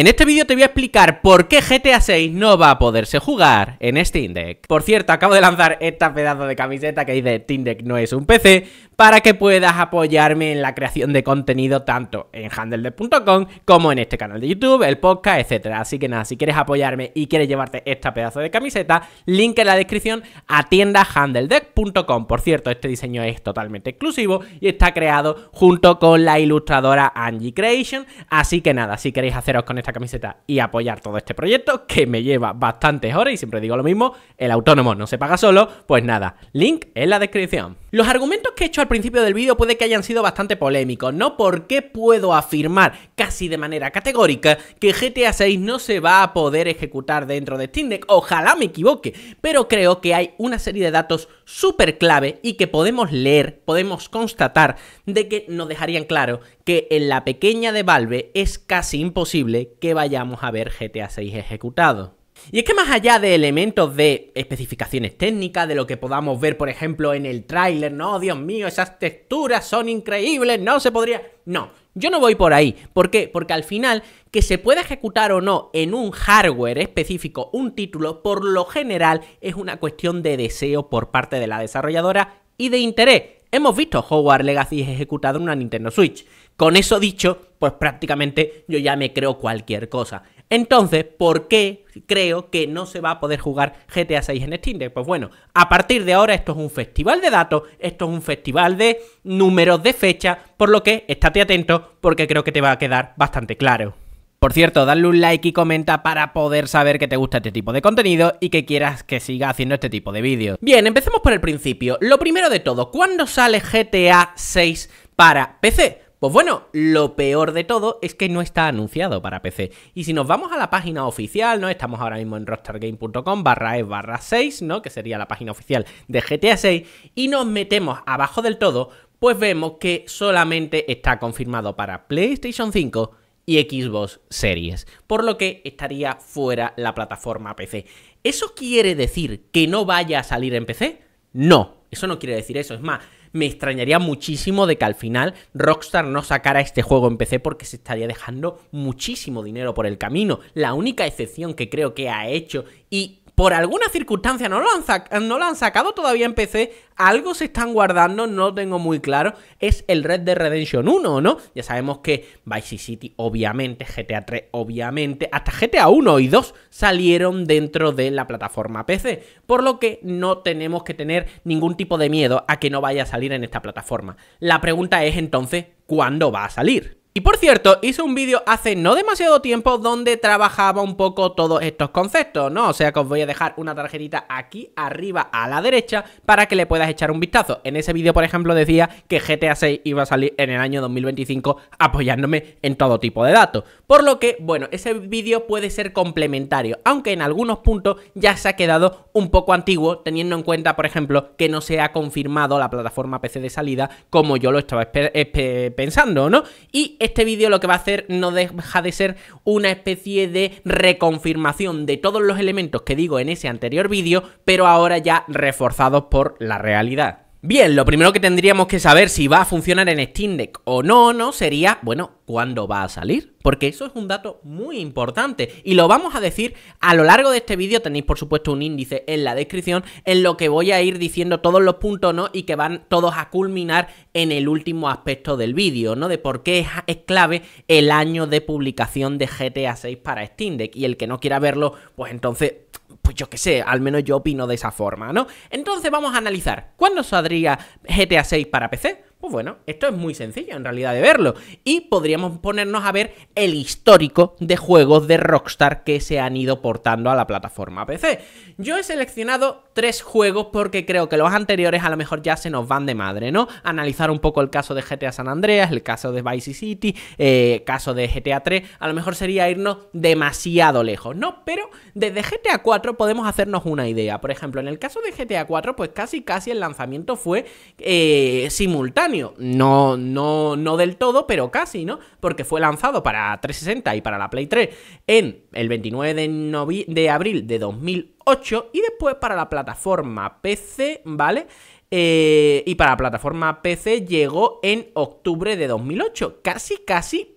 En este vídeo te voy a explicar por qué GTA 6 no va a poderse jugar en Steam Deck. Por cierto, acabo de lanzar esta pedazo de camiseta que dice Steam Deck no es un PC para que puedas apoyarme en la creación de contenido tanto en HandelDeck.com como en este canal de YouTube, el podcast, etc. Así que nada, si quieres apoyarme y quieres llevarte esta pedazo de camiseta, link en la descripción a tiendahandeldeck.com. Por cierto, este diseño es totalmente exclusivo y está creado junto con la ilustradora Angie Creation, así que nada, si queréis haceros con esta camiseta y apoyar todo este proyecto que me lleva bastantes horas y siempre digo lo mismo, el autónomo no se paga solo, pues nada, link en la descripción. Los argumentos que he hecho al principio del vídeo puede que hayan sido bastante polémicos, ¿no? Porque puedo afirmar casi de manera categórica que GTA 6 no se va a poder ejecutar dentro de Steam Deck, ojalá me equivoque, pero creo que hay una serie de datos súper clave y que podemos leer, podemos constatar de que nos dejarían claro que en la pequeña de Valve es casi imposible que vayamos a ver GTA 6 ejecutado. Y es que más allá de elementos de especificaciones técnicas, de lo que podamos ver, por ejemplo, en el tráiler, no, Dios mío, esas texturas son increíbles, no se podría... No, yo no voy por ahí. ¿Por qué? Porque al final, que se pueda ejecutar o no en un hardware específico un título, por lo general es una cuestión de deseo por parte de la desarrolladora y de interés. Hemos visto Howard Legacy ejecutado en una Nintendo Switch. Con eso dicho, pues prácticamente yo ya me creo cualquier cosa. Entonces, ¿por qué creo que no se va a poder jugar GTA 6 en Steam Deck? Pues bueno, a partir de ahora esto es un festival de datos, esto es un festival de números de fecha, por lo que estate atento porque creo que te va a quedar bastante claro. Por cierto, dale un like y comenta para poder saber que te gusta este tipo de contenido y que quieras que siga haciendo este tipo de vídeos. Bien, empecemos por el principio. Lo primero de todo, ¿cuándo sale GTA 6 para PC? Pues bueno, lo peor de todo es que no está anunciado para PC. Y si nos vamos a la página oficial, ¿no? Estamos ahora mismo en rockstargame.com barra es barra 6, ¿no? Que sería la página oficial de GTA 6. Y nos metemos abajo del todo, pues vemos que solamente está confirmado para PlayStation 5 y Xbox Series, por lo que estaría fuera la plataforma PC. ¿Eso quiere decir que no vaya a salir en PC? No, eso no quiere decir eso, es más, me extrañaría muchísimo de que al final Rockstar no sacara este juego en PC porque se estaría dejando muchísimo dinero por el camino. La única excepción que creo que ha hecho y por alguna circunstancia no lo, han sacado todavía en PC, algo se están guardando, no tengo muy claro, es el Red Dead Redemption 1, ¿no? Ya sabemos que Vice City, obviamente, GTA 3, obviamente, hasta GTA 1 y 2 salieron dentro de la plataforma PC, por lo que no tenemos que tener ningún tipo de miedo a que no vaya a salir en esta plataforma. La pregunta es entonces, ¿cuándo va a salir? Y por cierto, hice un vídeo hace no demasiado tiempo donde trabajaba un poco todos estos conceptos, ¿no? O sea que os voy a dejar una tarjetita aquí arriba a la derecha para que le puedas echar un vistazo. En ese vídeo, por ejemplo, decía que GTA 6 iba a salir en el año 2025 apoyándome en todo tipo de datos. Por lo que, bueno, ese vídeo puede ser complementario, aunque en algunos puntos ya se ha quedado un poco antiguo, teniendo en cuenta, por ejemplo, que no se ha confirmado la plataforma PC de salida como yo lo estaba pensando, ¿no? Y este vídeo lo que va a hacer no deja de ser una especie de reconfirmación de todos los elementos que digo en ese anterior vídeo, pero ahora ya reforzados por la realidad. Bien, lo primero que tendríamos que saber si va a funcionar en Steam Deck o no, no sería, bueno, cuándo va a salir, porque eso es un dato muy importante y lo vamos a decir a lo largo de este vídeo, tenéis por supuesto un índice en la descripción en lo que voy a ir diciendo todos los puntos, ¿no? Y que van todos a culminar en el último aspecto del vídeo, ¿no? De por qué es, clave el año de publicación de GTA 6 para Steam Deck y el que no quiera verlo, pues entonces pues yo qué sé, al menos yo opino de esa forma, ¿no? Entonces vamos a analizar, ¿cuándo saldría GTA 6 para PC? Pues bueno, esto es muy sencillo en realidad de verlo. Y podríamos ponernos a ver el histórico de juegos de Rockstar que se han ido portando a la plataforma PC. Yo he seleccionado tres juegos porque creo que los anteriores a lo mejor ya se nos van de madre, ¿no? Analizar un poco el caso de GTA San Andreas, el caso de Vice City, el eh, caso de GTA 3, a lo mejor sería irnos demasiado lejos, ¿no? Pero desde GTA 4 podemos hacernos una idea. Por ejemplo, en el caso de GTA 4, pues casi casi el lanzamiento fue eh, simultáneo no, no, no del todo, pero casi, ¿no? Porque fue lanzado para 360 y para la Play 3 en el 29 de, de abril de 2008 y después para la plataforma PC, ¿vale? Eh, y para la plataforma PC llegó en octubre de 2008. Casi, casi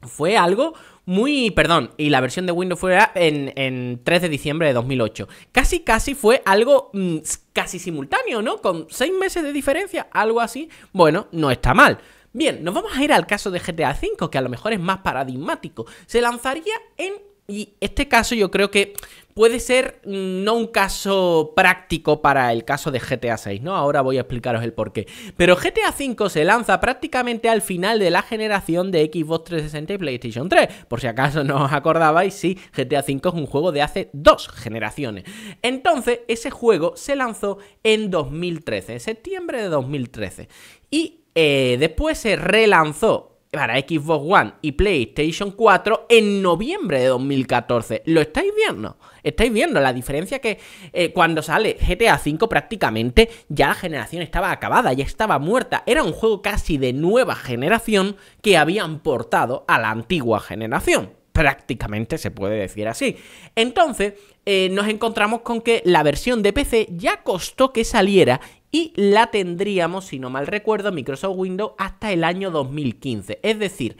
fue algo muy, perdón, y la versión de Windows fue en, en 3 de diciembre de 2008. Casi, casi fue algo mm, casi simultáneo, ¿no? Con 6 meses de diferencia, algo así. Bueno, no está mal. Bien, nos vamos a ir al caso de GTA V, que a lo mejor es más paradigmático. Se lanzaría en y este caso yo creo que puede ser mm, no un caso práctico para el caso de GTA 6, ¿no? Ahora voy a explicaros el porqué. Pero GTA 5 se lanza prácticamente al final de la generación de Xbox 360 y PlayStation 3. Por si acaso no os acordabais, sí, GTA 5 es un juego de hace dos generaciones. Entonces, ese juego se lanzó en 2013, septiembre de 2013. Y eh, después se relanzó para Xbox One y PlayStation 4 en noviembre de 2014. ¿Lo estáis viendo? ¿Estáis viendo la diferencia que eh, cuando sale GTA V prácticamente ya la generación estaba acabada, ya estaba muerta? Era un juego casi de nueva generación que habían portado a la antigua generación prácticamente se puede decir así. Entonces, eh, nos encontramos con que la versión de PC ya costó que saliera y la tendríamos, si no mal recuerdo, Microsoft Windows hasta el año 2015. Es decir,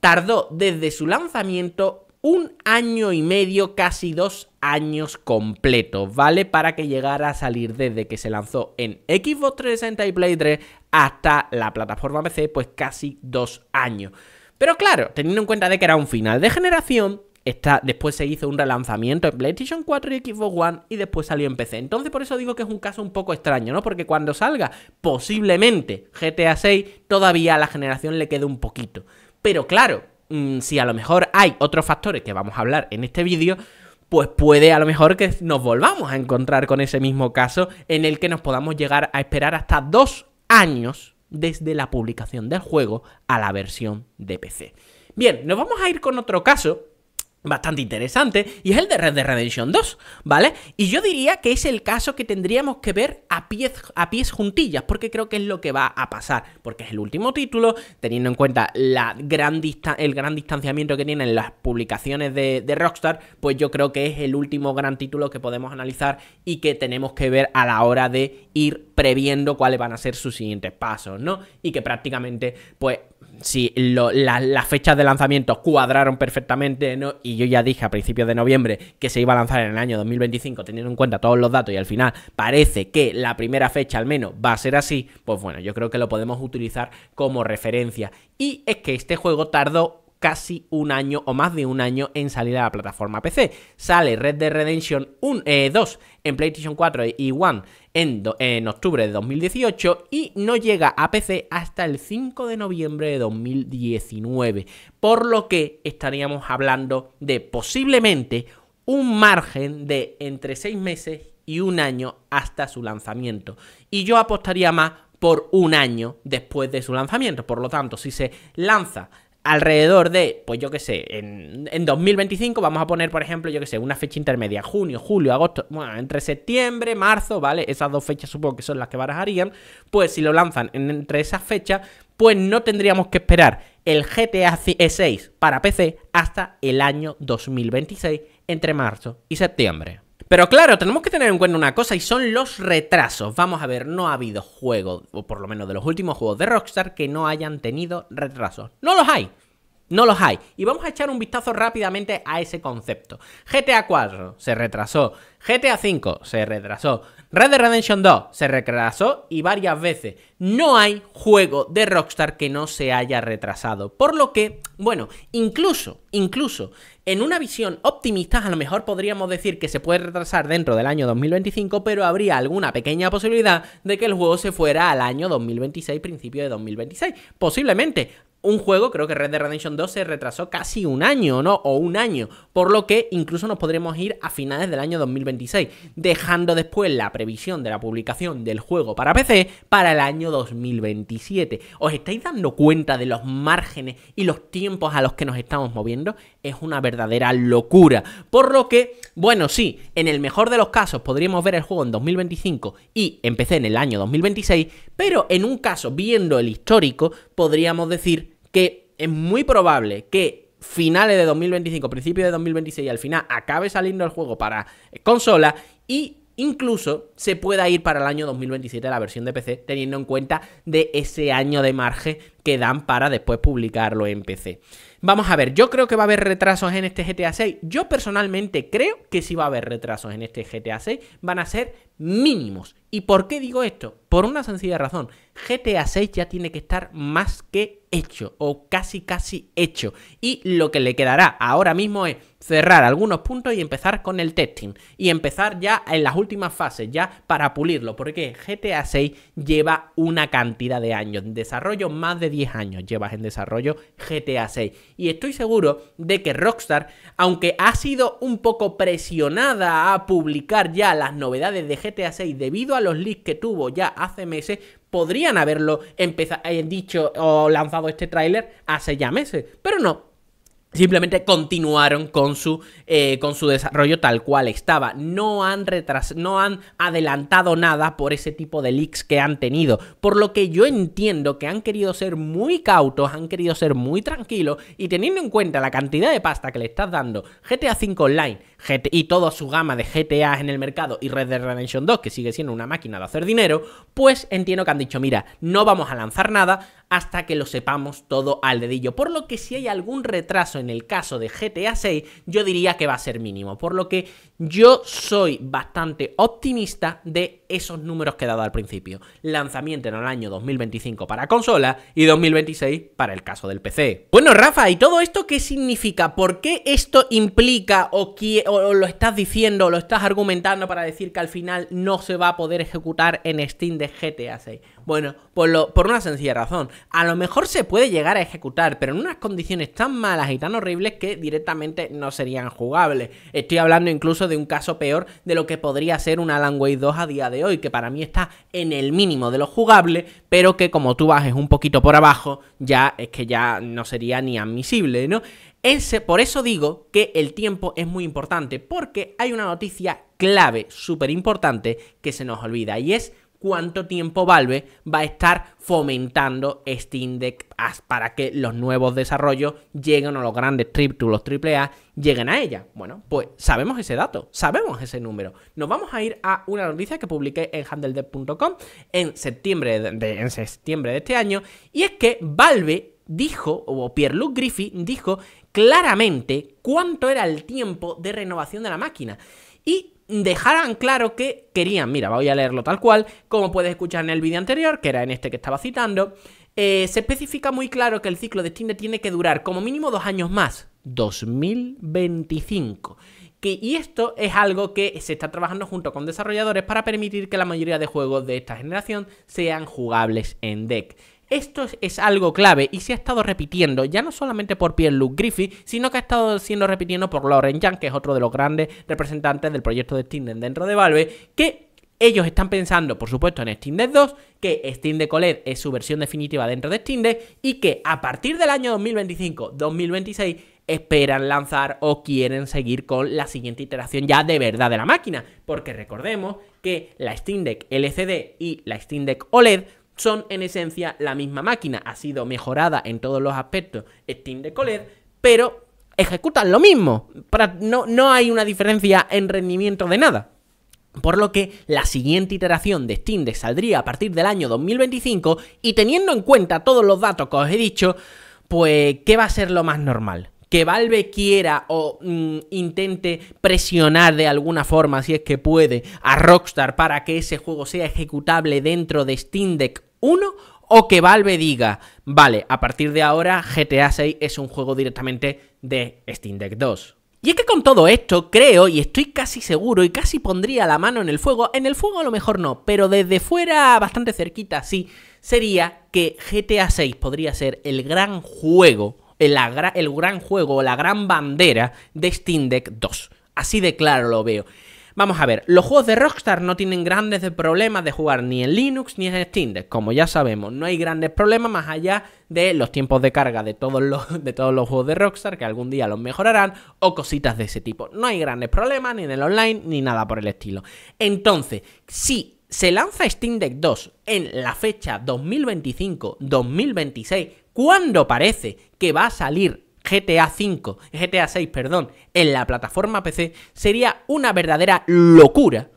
tardó desde su lanzamiento un año y medio, casi dos años completos, ¿vale? Para que llegara a salir desde que se lanzó en Xbox 360 y Play 3 hasta la plataforma PC, pues casi dos años. Pero claro, teniendo en cuenta de que era un final de generación, Está, después se hizo un relanzamiento en PlayStation 4 y Xbox One y después salió en PC. Entonces por eso digo que es un caso un poco extraño, ¿no? Porque cuando salga posiblemente GTA 6 todavía a la generación le quede un poquito. Pero claro, mm, si a lo mejor hay otros factores que vamos a hablar en este vídeo, pues puede a lo mejor que nos volvamos a encontrar con ese mismo caso en el que nos podamos llegar a esperar hasta dos años desde la publicación del juego a la versión de PC. Bien, nos vamos a ir con otro caso bastante interesante y es el de Red Dead Redemption 2, ¿vale? Y yo diría que es el caso que tendríamos que ver a pies, a pies juntillas, porque creo que es lo que va a pasar, porque es el último título, teniendo en cuenta el gran distanciamiento que tienen las publicaciones de, Rockstar, pues yo creo que es el último gran título que podemos analizar y que tenemos que ver a la hora de ir previendo cuáles van a ser sus siguientes pasos, ¿no? Y que prácticamente, pues si las fechas de lanzamiento cuadraron perfectamente, ¿no? y yo ya dije a principios de noviembre que se iba a lanzar en el año 2025, teniendo en cuenta todos los datos, y al final parece que la primera fecha al menos va a ser así, pues bueno, yo creo que lo podemos utilizar como referencia. Y es que este juego tardó casi un año o más de un año en salir a la plataforma PC. Sale Red Dead Redemption 2 eh, en PlayStation 4 y One en, en octubre de 2018 y no llega a PC hasta el 5 de noviembre de 2019. Por lo que estaríamos hablando de posiblemente un margen de entre 6 meses y un año hasta su lanzamiento. Y yo apostaría más por un año después de su lanzamiento. Por lo tanto, si se lanza alrededor de, pues yo qué sé, en, en, 2025 vamos a poner, por ejemplo, yo qué sé, una fecha intermedia, junio, julio, agosto, bueno, entre septiembre, marzo, ¿vale? Esas dos fechas supongo que son las que barajarían, pues si lo lanzan entre esas fechas, pues no tendríamos que esperar el GTA 6 e para PC hasta el año 2026, entre marzo y septiembre. Pero claro, tenemos que tener en cuenta una cosa y son los retrasos. Vamos a ver, no ha habido juego, o por lo menos de los últimos juegos de Rockstar, que no hayan tenido retrasos. No los hay. No los hay. Y vamos a echar un vistazo rápidamente a ese concepto. GTA 4 se retrasó. GTA 5 se retrasó. Red Dead Redemption 2 se retrasó y varias veces. No hay juego de Rockstar que no se haya retrasado. Por lo que, bueno, incluso, incluso, en una visión optimista a lo mejor podríamos decir que se puede retrasar dentro del año 2025, pero habría alguna pequeña posibilidad de que el juego se fuera al año 2026, principio de 2026. Posiblemente un juego, creo que Red Dead Redemption 2 se retrasó casi un año, ¿no? O un año, por lo que incluso nos podremos ir a finales del año 2026, dejando después la previsión de la publicación del juego para PC para el año 2027. ¿Os estáis dando cuenta de los márgenes y los tiempos a los que nos estamos moviendo? Es una verdadera locura. Por lo que, bueno, sí, en el mejor de los casos podríamos ver el juego en 2025 y empecé en el año 2026, pero en un caso, viendo el histórico, podríamos decir que es muy probable que finales de 2025, principios de 2026 y al final acabe saliendo el juego para consola y incluso se pueda ir para el año 2027 la versión de PC teniendo en cuenta de ese año de margen que dan para después publicarlo en PC. Vamos a ver, yo creo que va a haber retrasos en este GTA 6. Yo personalmente creo que si va a haber retrasos en este GTA 6. Van a ser mínimos. ¿Y por qué digo esto? Por una sencilla razón. GTA 6 ya tiene que estar más que hecho o casi casi hecho. Y lo que le quedará ahora mismo es cerrar algunos puntos y empezar con el testing. Y empezar ya en las últimas fases, ya para pulirlo. Porque GTA 6 lleva una cantidad de años. En desarrollo más de 10 años llevas en desarrollo GTA 6. Y estoy seguro de que Rockstar, aunque ha sido un poco presionada a publicar ya las novedades de GTA 6 debido a los leaks que tuvo ya hace meses, podrían haberlo empezado, eh, dicho o lanzado este tráiler hace ya meses. Pero no, Simplemente continuaron con su, eh, con su desarrollo tal cual estaba. No han, retras no han adelantado nada por ese tipo de leaks que han tenido. Por lo que yo entiendo que han querido ser muy cautos, han querido ser muy tranquilos y teniendo en cuenta la cantidad de pasta que le estás dando GTA V Online, y toda su gama de GTA en el mercado y Red Dead Redemption 2, que sigue siendo una máquina de hacer dinero, pues entiendo que han dicho, mira, no vamos a lanzar nada hasta que lo sepamos todo al dedillo. Por lo que si hay algún retraso en el caso de GTA 6, yo diría que va a ser mínimo. Por lo que yo soy bastante optimista de esos números que he dado al principio. Lanzamiento en el año 2025 para consola y 2026 para el caso del PC. Bueno, Rafa, ¿y todo esto qué significa? ¿Por qué esto implica o, lo estás diciendo o lo estás argumentando para decir que al final no se va a poder ejecutar en Steam de GTA 6? Bueno, por, una sencilla razón. A lo mejor se puede llegar a ejecutar, pero en unas condiciones tan malas y tan horribles que directamente no serían jugables. Estoy hablando incluso de un caso peor de lo que podría ser una Alan Wake 2 a día de hoy, que para mí está en el mínimo de lo jugable, pero que como tú bajes un poquito por abajo, ya es que ya no sería ni admisible, ¿no? Ese, por eso digo que el tiempo es muy importante, porque hay una noticia clave, súper importante, que se nos olvida, y es cuánto tiempo Valve va a estar fomentando este Deck para que los nuevos desarrollos lleguen a los grandes los AAA, lleguen a ella. Bueno, pues sabemos ese dato, sabemos ese número. Nos vamos a ir a una noticia que publiqué en handledev.com en septiembre de, en septiembre de este año, y es que Valve dijo, o Pierre-Luc Griffith dijo claramente cuánto era el tiempo de renovación de la máquina. Y dejaran claro que querían, mira, voy a leerlo tal cual, como puedes escuchar en el vídeo anterior, que era en este que estaba citando, eh, se especifica muy claro que el ciclo de Steam tiene que durar como mínimo dos años más, 2025. Que, y esto es algo que se está trabajando junto con desarrolladores para permitir que la mayoría de juegos de esta generación sean jugables en deck. Esto es algo clave y se ha estado repitiendo, ya no solamente por Pierre-Luc Griffith, sino que ha estado siendo repitiendo por Lauren Jan que es otro de los grandes representantes del proyecto de Deck dentro de Valve, que ellos están pensando, por supuesto, en Steam Deck 2, que Steam Deck OLED es su versión definitiva dentro de Steam Deck y que a partir del año 2025-2026 esperan lanzar o quieren seguir con la siguiente iteración ya de verdad de la máquina. Porque recordemos que la Steam Deck LCD y la Steam Deck OLED son en esencia la misma máquina. Ha sido mejorada en todos los aspectos Steam de color, pero ejecutan lo mismo. No, no hay una diferencia en rendimiento de nada. Por lo que la siguiente iteración de Steam Deck saldría a partir del año 2025 y teniendo en cuenta todos los datos que os he dicho, pues ¿qué va a ser lo más normal? que Valve quiera o mm, intente presionar de alguna forma, si es que puede, a Rockstar para que ese juego sea ejecutable dentro de Steam Deck 1? O que Valve diga, vale, a partir de ahora GTA 6 es un juego directamente de Steam Deck 2. Y es que con todo esto creo y estoy casi seguro y casi pondría la mano en el fuego, en el fuego a lo mejor no, pero desde fuera bastante cerquita sí, sería que GTA VI podría ser el gran juego el, gran juego, la gran bandera de Steam Deck 2. Así de claro lo veo. Vamos a ver, los juegos de Rockstar no tienen grandes problemas de jugar ni en Linux ni en Steam Deck, como ya sabemos, no hay grandes problemas más allá de los tiempos de carga de todos los, de todos los juegos de Rockstar, que algún día los mejorarán, o cositas de ese tipo. No hay grandes problemas ni en el online ni nada por el estilo. Entonces, si se lanza Steam Deck 2 en la fecha 2025-2026, cuando parece que va a salir GTA 5, GTA 6, perdón, en la plataforma PC, sería una verdadera locura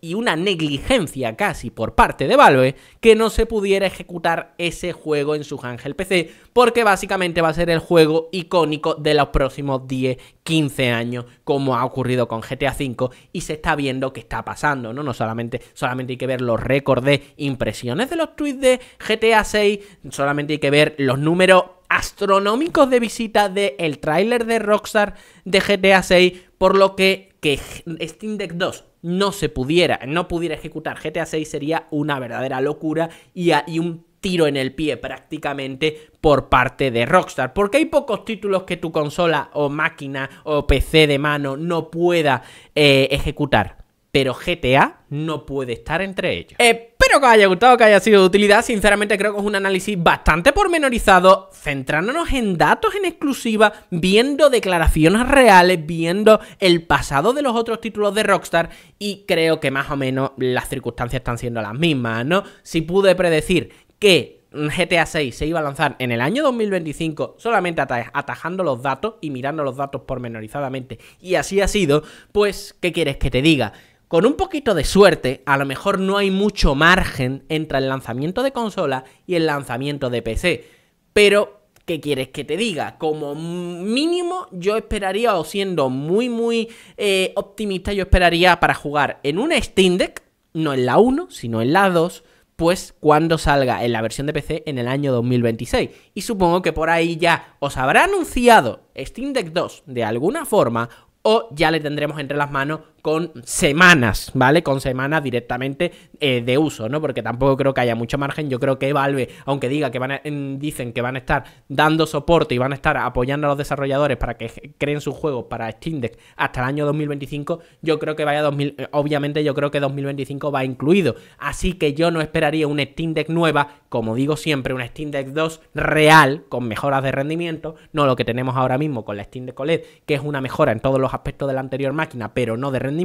y una negligencia casi por parte de Valve que no se pudiera ejecutar ese juego en su Ángel PC, porque básicamente va a ser el juego icónico de los próximos 10, 15 años, como ha ocurrido con GTA V y se está viendo que está pasando, ¿no? No solamente, solamente hay que ver los récords de impresiones de los tweets de GTA 6, solamente hay que ver los números astronómicos de visitas del tráiler de Rockstar de GTA VI por lo que, que Steam Deck 2 no se pudiera, no pudiera ejecutar GTA 6 sería una verdadera locura y, un tiro en el pie prácticamente por parte de Rockstar. Porque hay pocos títulos que tu consola o máquina o PC de mano no pueda eh, ejecutar. Pero GTA no puede estar entre ellos. Eh, Espero que os haya gustado, que haya sido de utilidad. Sinceramente creo que es un análisis bastante pormenorizado, centrándonos en datos en exclusiva, viendo declaraciones reales, viendo el pasado de los otros títulos de Rockstar y creo que más o menos las circunstancias están siendo las mismas, ¿no? Si pude predecir que GTA VI se iba a lanzar en el año 2025 solamente atajando los datos y mirando los datos pormenorizadamente y así ha sido, pues ¿qué quieres que te diga? Con un poquito de suerte, a lo mejor no hay mucho margen entre el lanzamiento de consola y el lanzamiento de PC. Pero, ¿qué quieres que te diga? Como mínimo, yo esperaría, o siendo muy, muy eh, optimista, yo esperaría para jugar en una Steam Deck, no en la 1, sino en la 2, pues cuando salga en la versión de PC en el año 2026. Y supongo que por ahí ya os habrá anunciado Steam Deck 2 de alguna forma o ya le tendremos entre las manos con semanas, ¿vale? Con semanas directamente eh, de uso, ¿no? Porque tampoco creo que haya mucho margen. Yo creo que Valve, aunque diga que van a, dicen que van a estar dando soporte y van a estar apoyando a los desarrolladores para que creen sus juegos para Steam Deck hasta el año 2025, yo creo que vaya 2000, eh, obviamente yo creo que 2025 va incluido. Así que yo no esperaría un Steam Deck nueva, como digo siempre, un Steam Deck 2 real con mejoras de rendimiento, no lo que tenemos ahora mismo con la Steam Deck OLED, que es una mejora en todos los aspectos de la anterior máquina, pero no de rendimiento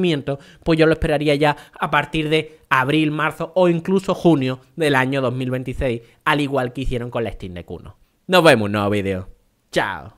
pues yo lo esperaría ya a partir de abril, marzo o incluso junio del año 2026, al igual que hicieron con la Steam de 1. Nos vemos en un nuevo vídeo. Chao.